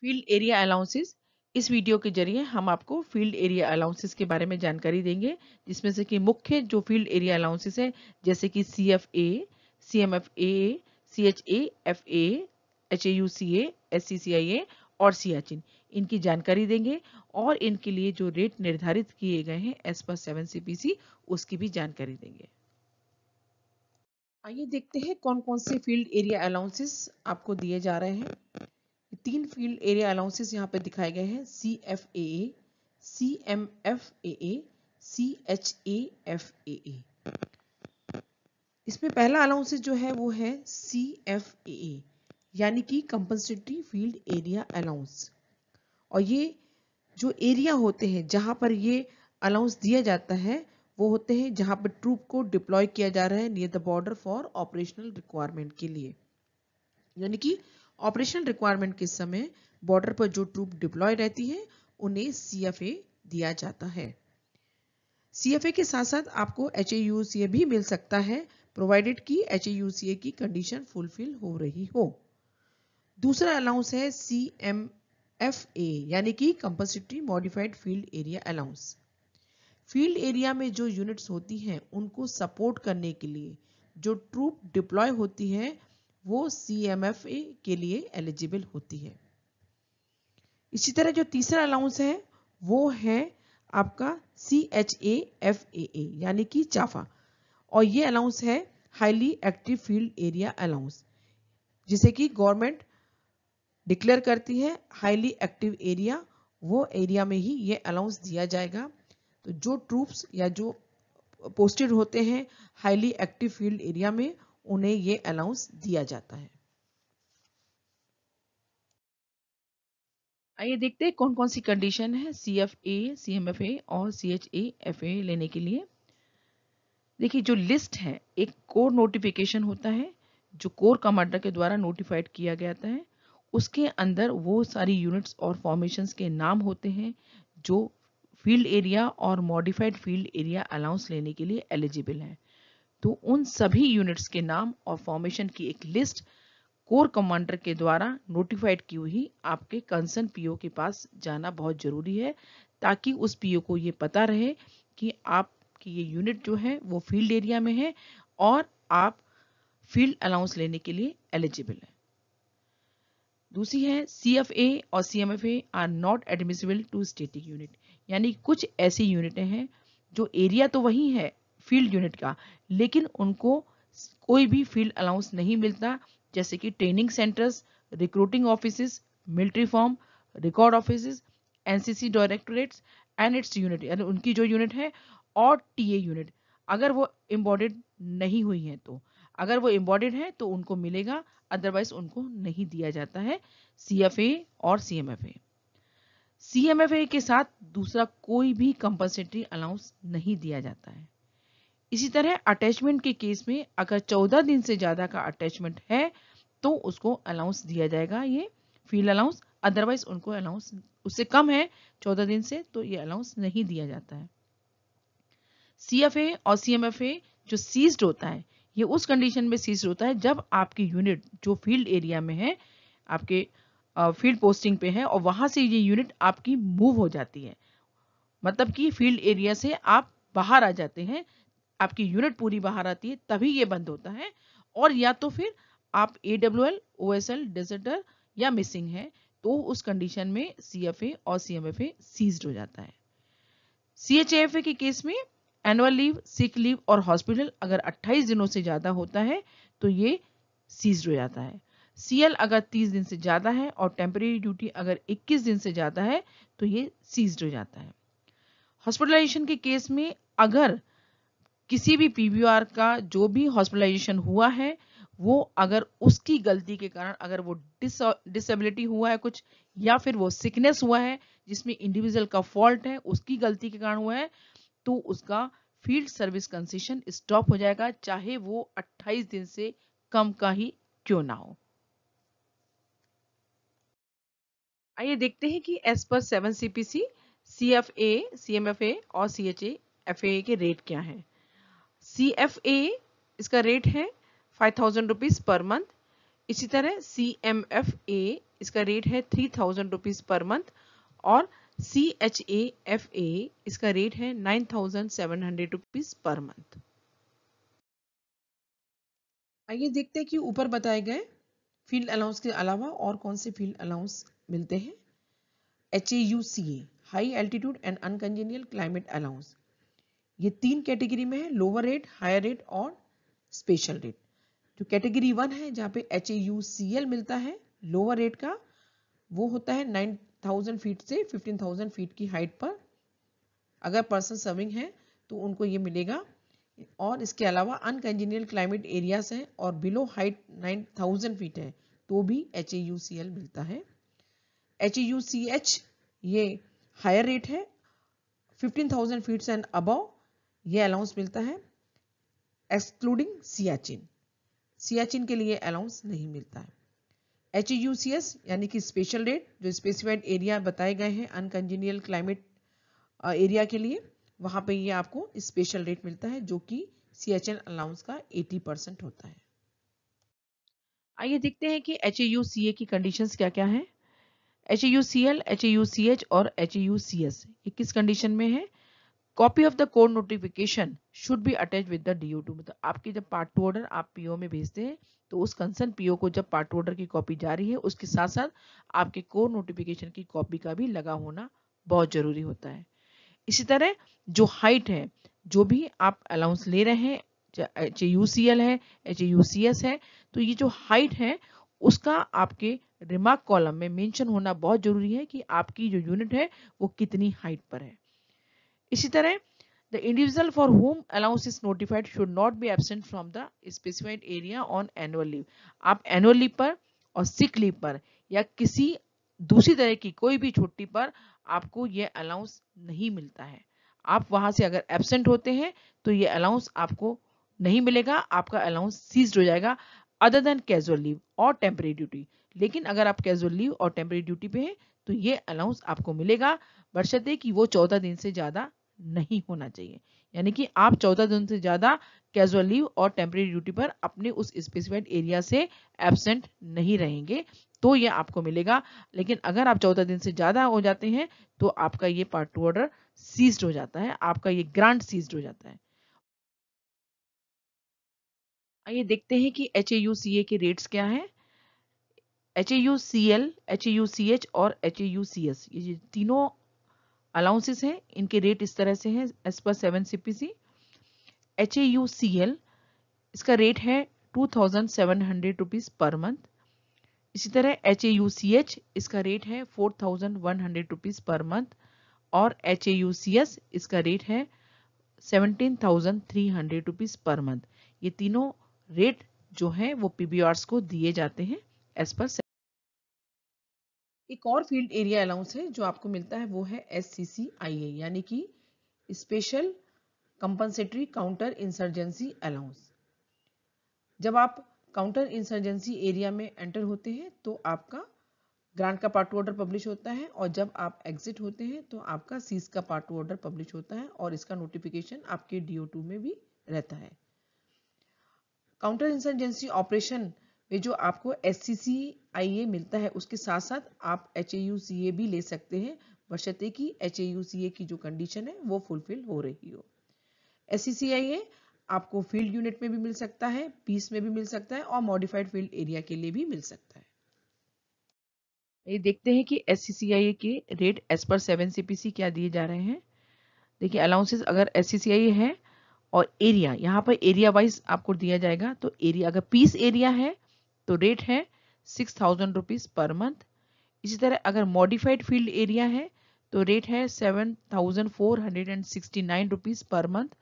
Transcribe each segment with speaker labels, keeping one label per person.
Speaker 1: field area allowances इस video के जरिए हम आपको फील्ड एरिया अलाउंसेस के बारे में जानकारी देंगे जिसमें से कि मुख्य जो फील्ड एरिया अलाउंसेस हैं जैसे कि C F A C M F A C H A F A H A U C A S C C I A और सियाचिन इनकी जानकारी देंगे और इनके लिए जो रेट निर्धारित किए गए हैं as per seven C P सी उसकी भी जानकारी देंगे आइए देखते हैं कौन कौन से फील्ड एरिया अलाउंसेस आपको दिए जा रहे हैं तीन फील्ड एरिया अलाउंसेस यहाँ पे दिखाए गए हैं C F A A C M F A A C H A F A A इसमें पहला अलाउंसेस जो है वो है सी एफ ए ए यानी कि कंपनसेटरी फील्ड एरिया अलाउंस और ये जो एरिया होते हैं जहाँ पर ये अलाउंस दिया जाता है वो होते हैं जहाँ पर ट्रूप को डिप्लॉय किया जा रहा है near the border for operational requirement के लिए यानी कि ऑपरेशन रिक्वायरमेंट के समय बॉर्डर पर जो ट्रूप डिप्लॉय रहती है उन्हें सी दिया जाता है सी के साथ साथ आपको एच भी मिल सकता है प्रोवाइडेड कि एच की कंडीशन फुलफिल हो रही हो दूसरा अलाउंस है सी एम एफ ए यानी कि compensatory modified field area allowance field area में जो यूनिट्स होती हैं उनको सपोर्ट करने के लिए जो ट्रूप डिप्लॉय होती है वो सी के लिए एलिजिबल होती है इसी तरह जो तीसरा अलाउंस है वो है आपका सी एच ए एफ ए ए यानी कि चाफा और ये अलाउंस है highly active field area allowance जिसे कि गवर्नमेंट डिक्लेयर करती है हाईली एक्टिव एरिया वो एरिया में ही ये अलाउंस दिया जाएगा तो जो ट्रूप्स या जो पोस्टेड होते हैं हाईली एक्टिव फील्ड एरिया में उन्हें ये अलाउंस दिया जाता है आइए देखते हैं कौन कौन सी कंडीशन है C F A C M F A और सी एच ए एफ ए लेने के लिए देखिए जो लिस्ट है एक कोर नोटिफिकेशन होता है जो कोर कमांडर के द्वारा नोटिफाइड किया गया था है उसके अंदर वो सारी यूनिट्स और फॉर्मेशंस के नाम होते हैं जो फील्ड एरिया और मॉडिफाइड फील्ड एरिया अलाउंस लेने के लिए एलिजिबल हैं तो उन सभी यूनिट्स के नाम और फॉर्मेशन की एक लिस्ट कोर कमांडर के द्वारा नोटिफाइड की हुई आपके कंसर्न पीओ के पास जाना बहुत ज़रूरी है ताकि उस पीओ को ये पता रहे कि आपकी ये यूनिट जो है वो फील्ड एरिया में है और आप फील्ड अलाउंस लेने के लिए एलिजिबल हैं दूसरी है सी एफ ए और C M F A are not admissible to static unit यानी कुछ ऐसी यूनिटें हैं जो एरिया तो वही है फील्ड यूनिट का लेकिन उनको कोई भी फील्ड अलाउंस नहीं मिलता जैसे कि training centres recruiting office military farm record office NCC directorates and its unit यानी उनकी जो यूनिट है और टीए यूनिट अगर वो इम्बॉडेड नहीं हुई हैं तो अगर वो इम्बॉडेड है तो उनको मिलेगा अदरवाइज उनको नहीं दिया जाता है सी और सी सीएमएफए के साथ दूसरा कोई भी कंपल्सरी अलाउंस नहीं दिया जाता है इसी तरह अटैचमेंट के केस में अगर चौदह दिन से ज़्यादा का अटैचमेंट है तो उसको अलाउंस दिया जाएगा ये फील्ड अलाउंस अदरवाइज उनको अलाउंस उससे कम है चौदह दिन से तो ये अलाउंस नहीं दिया जाता है सी और सी जो सीज्ड होता है ये उस कंडीशन में सीज्ड होता है जब आपकी यूनिट जो फील्ड एरिया में है आपके फील्ड पोस्टिंग पे है और वहां से ये यूनिट आपकी मूव हो जाती है मतलब कि फील्ड एरिया से आप बाहर आ जाते हैं आपकी यूनिट पूरी बाहर आती है तभी ये बंद होता है और या तो फिर आप A W L O S L deserter या मिसिंग है तो उस कंडीशन में सी एफ ए और C M F A ceased हो जाता है सी एच एफ ए के केस में एनुअल लीव सिक लीव और हॉस्पिटल अगर 28 दिनों से ज़्यादा होता है तो ये सीज्ड हो जाता है सी एल अगर 30 दिन से ज़्यादा है और टेम्परेरी ड्यूटी अगर 21 दिन से ज़्यादा है तो ये सीज्ड हो जाता है हॉस्पिटलाइजेशन के केस में अगर किसी भी पीवीआर का जो भी हॉस्पिटलाइजेशन हुआ है वो अगर उसकी गलती के कारण अगर वो डिस डिसेबिलिटी हुआ है कुछ या फिर वो सिकनेस हुआ है जिसमें इंडिविजुअल का फॉल्ट है उसकी गलती के कारण हुआ है तो उसका फील्ड सर्विस कंसेशन स्टॉप हो जाएगा चाहे वो 28 दिन से कम का ही क्यों ना हो आइए देखते हैं कि as per seven CPC C F A C M F A और सी एच एफ ए के रेट क्या हैं सी एफ ए इसका रेट है five thousand rupees per month इसी तरह सी एम एफ ए इसका रेट है three thousand rupees per month और C H A F A इसका रेट है nine thousand seven hundred rupees per month आइए देखते हैं कि ऊपर बताए गए फील्ड अलाउंस के अलावा और कौन से फील्ड अलाउंस मिलते हैं H A U C A high altitude and uncongenial climate allowance ये तीन कैटेगरी में है लोअर रेट हायर रेट और स्पेशल रेट जो कैटेगरी वन है जहाँ पे एच सी एल मिलता है लोअर रेट का वो होता है नाइन थाउजेंड फीट से फिफ्टीन थाउजेंड फीट की हाइट पर अगर पर्सन सर्विंग है तो उनको ये मिलेगा और इसके अलावा अनकंजीनियल क्लाइमेट एरियाज हैं और below height nine thousand feet है तो भी H A U C L मिलता है H A U C H ये हायर रेट है fifteen thousand feet and above ये अलाउंस मिलता है एक्सक्लूडिंग सियाचिन सियाचिन के लिए अलाउंस नहीं मिलता है एच यू सी एस यानी कि स्पेशल रेट जो स्पेसिफाइड एरिया बताए गए हैं अनकंजीनियल क्लाइमेट एरिया के लिए वहाँ पे ये आपको स्पेशल रेट मिलता है जो कि सी एच एन अलाउंस का 80 परसेंट होता है आइए देखते हैं कि एच यू सी ए की कंडीशन क्या क्या है H U C L H U C H और एच यू सी एस ये किस कंडीशन में है copy of the code notification should be attached with the D two मतलब आपकी जब पार्ट टू ऑर्डर आप पीओ में भेजते हैं तो उस कंसर्न पीओ को जब पार्ट टू ऑर्डर की कॉपी जा रही है उसके साथ साथ आपके कोर नोटिफिकेशन की कॉपी का भी लगा होना बहुत जरूरी होता है इसी तरह जो हाइट है जो भी आप अलाउंस ले रहे हैं एच है एच है तो ये जो हाइट है उसका आपके रिमार्क कॉलम में मेंशन होना बहुत जरूरी है कि आपकी जो यूनिट है वो कितनी हाइट पर है इसी तरह the individual for whom allowance is notified should not be absent from the specified area on annual leave आप एनुअल लीव पर और सिक लीव पर या किसी दूसरी तरह की कोई भी छुट्टी पर आपको ये अलाउंस नहीं मिलता है आप वहां से अगर एबसेंट होते हैं तो ये अलाउंस आपको नहीं मिलेगा आपका अलाउंस सीज हो जाएगा अदर देन कैजुअल लीव और टेम्परेरी ड्यूटी लेकिन अगर आप कैजुअल लीव और टेम्परेरी ड्यूटी पे हैं तो ये अलाउंस आपको मिलेगा बशर्ते कि वो चौदह दिन से ज़्यादा नहीं होना चाहिए यानी कि आप चौदह दिन से ज़्यादा कैजुअल लीव और टेम्प्रेरी ड्यूटी पर अपने उस स्पेसिफाइड एरिया से एबसेंट नहीं रहेंगे तो ये आपको मिलेगा लेकिन अगर आप चौदह दिन से ज़्यादा हो जाते हैं तो आपका ये पार्ट टू ऑर्डर सीज्ड हो जाता है आपका ये ग्रांट सीज्ड हो जाता है आइए देखते हैं कि एच के रेट्स क्या हैं H A U C L H A U C H और H A U C S ये तीनों अलाउंसेस हैं इनके रेट इस तरह से हैं as per seven C P C H A U C L इसका रेट है two thousand seven hundred rupees per month इसी तरह H A U C H इसका रेट है four thousand one hundred rupees per month और H A U C S इसका rate है seventeen thousand three hundred rupees per month ये तीनों rate जो हैं वो पी बी आर्स को दिए जाते हैं एज पर एक और फील्ड एरिया अलाउंस है जो आपको मिलता है वो है S C C I A यानी कि special compensatory counter insurgency allowance जब आप काउंटर इंसर्जेंसी एरिया में एंटर होते हैं तो आपका ग्रांट का पार्ट ऑर्डर पब्लिश होता है और जब आप एग्जिट होते हैं तो आपका सीज का पार्ट ऑर्डर पब्लिश होता है और इसका नोटिफिकेशन आपके डी में भी रहता है काउंटर इंसर्जेंसी ऑपरेशन में जो आपको एस सी सी आई ए मिलता है उसके साथ साथ आप एच ए यू सी ए भी ले सकते हैं बशते कि एच ए यू सी ए की जो कंडीशन है वो फुलफिल हो रही हो एस सी सी आई ए आपको फील्ड यूनिट में भी मिल सकता है पीस में भी मिल सकता है और मॉडिफाइड फील्ड एरिया के लिए भी मिल सकता है ये देखते हैं कि एस के rate as per seven C क्या दिए जा रहे हैं देखिए अलाउंसेस अगर एस है और एरिया यहाँ पर एरिया वाइज आपको दिया जाएगा तो एरिया अगर पीस एरिया है तो रेट है six thousand rupees per month इसी तरह अगर मॉडिफाइड फील्ड एरिया है तो रेट है seven thousand four hundred and sixty nine rupees per month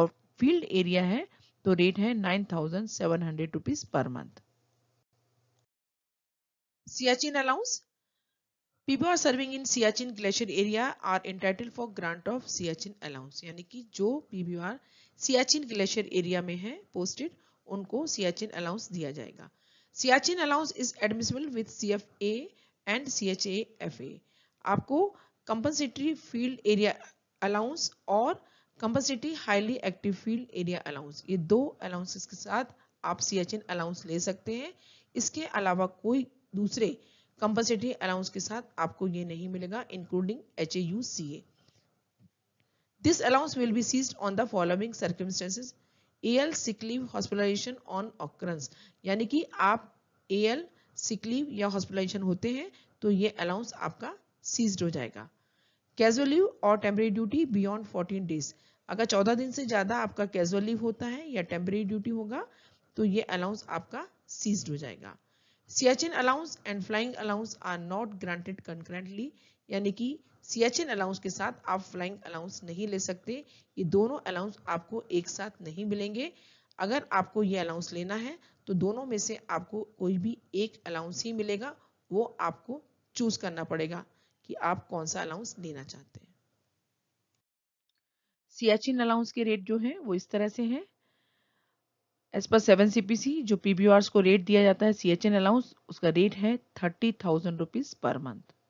Speaker 1: और फील्ड एरिया है तो रेट है nine thousand seven hundred rupees per month Siachen allowance people are serving in Siachen glacier area are entitled for grant of Siachen allowance यानी कि जो PPR Siachen glacier area में है posted उनको सियाचिन अलाउंस दिया जाएगा Siachen allowance is admissible with C F A and C H A F A आपको compensatory field area allowance और compensatory highly active field area allowance ये दो अलाउंसेस के साथ आप सियाचिन अलाउंस ले सकते हैं इसके अलावा कोई दूसरे कंपनसेटरी अलाउंस के साथ आपको ये नहीं मिलेगा including H A U C A this allowance will be cease on the following circumstances L sick leave hospitalization on occurrence यानी कि आप एल सिकलीव या हॉस्पिटलाइजेशन होते हैं तो ये अलाउंस आपका सीज्ड हो जाएगा कैजुअल लीव और टेम्परेरी ड्यूटी बियॉन्ड 14 डेज अगर 14 दिन से ज़्यादा आपका कैजुअल लीव होता है या टेम्परेरी ड्यूटी होगा तो ये अलाउंस आपका सीज्ड हो जाएगा Siachen allowance and flying allowance are not granted concurrently यानी कि सीएचएन अलाउंस के साथ आप फ्लाइंग अलाउंस नहीं ले सकते ये दोनों अलाउंस आपको एक साथ नहीं मिलेंगे अगर आपको ये अलाउंस लेना है तो दोनों में से आपको कोई भी एक अलाउंस ही मिलेगा वो आपको चूज करना पड़ेगा कि आप कौन सा अलाउंस लेना चाहते हैं सीएचएन अलाउंस के रेट जो है वो इस तरह से है एज पर सेवन सीपीसी जो पीबीआर को रेट दिया जाता है सीएचएन अलाउंस उसका रेट है thirty thousand rupees per month